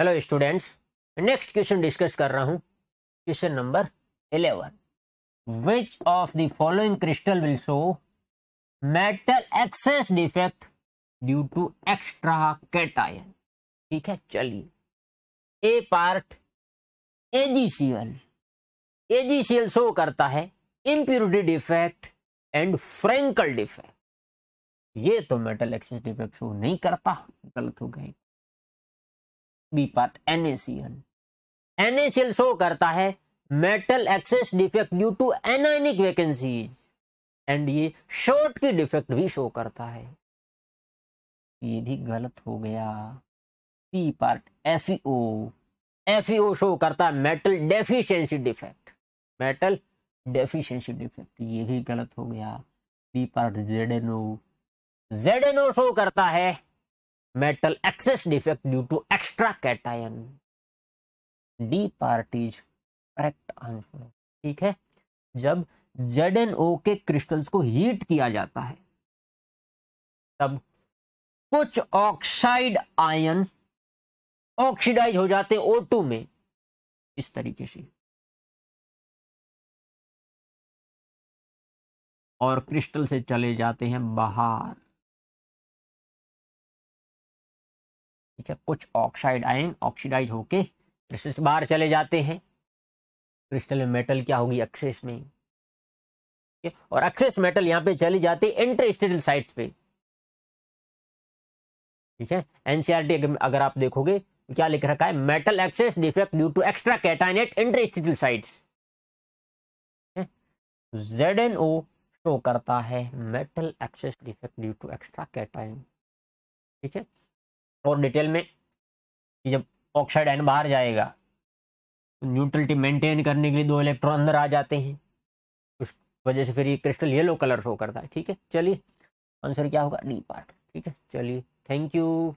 hello students next question discuss कर रहा हूँ question number eleven which of the following crystal will show metal excess defect due to extra cation ठीक है चलिए A part AGCL AGCL show करता है impurity defect and Frenkel defect ये तो मेटल एक्सेस डिफेक्ट शो नहीं करता गलत हो गए B part NACL NSL show करता है metal excess defect due to anionic vacancies and ये शॉर्ट की डिफेक्ट भी शो करता है ये भी गलत हो गया C part F F show करता है metal deficiency defect metal deficiency defect ये भी गलत हो गया B part Z N O Z N O show करता है metal excess defect due to extra cation part is correct answer ठीक है जब जेड एन ओ के क्रिस्टल्स को हीट किया जाता है तब कुछ ऑक्साइड आयन ऑक्सीडाइज हो जाते ओ टू में इस तरीके से और क्रिस्टल से चले जाते हैं बाहर ठीक है कुछ ऑक्साइड आयन ऑक्सीडाइज होके क्रिस्टल से बाहर चले जाते हैं क्रिस्टल में मेटल क्या होगी एक्सेस में और एक्सेस मेटल यहाँ पे चले जाते इंटरस्टेडल साइट पे ठीक है एनसीआरटी e अगर आप देखोगे तो क्या लिख रखा है metal excess defect due to extra cation at interstitial site Z N O show करता है metal excess defect due to extra cation ठीक है और डिटेल में कि जब ऑक्साइड एन बाहर जाएगा तो न्यूट्रलिटी मेंटेन करने के लिए दो इलेक्ट्रॉन अंदर आ जाते हैं उस वजह से फिर ये क्रिस्टल येलो कलर शो करता है ठीक है चलिए आंसर क्या होगा डी पार्ट ठीक है चलिए थैंक यू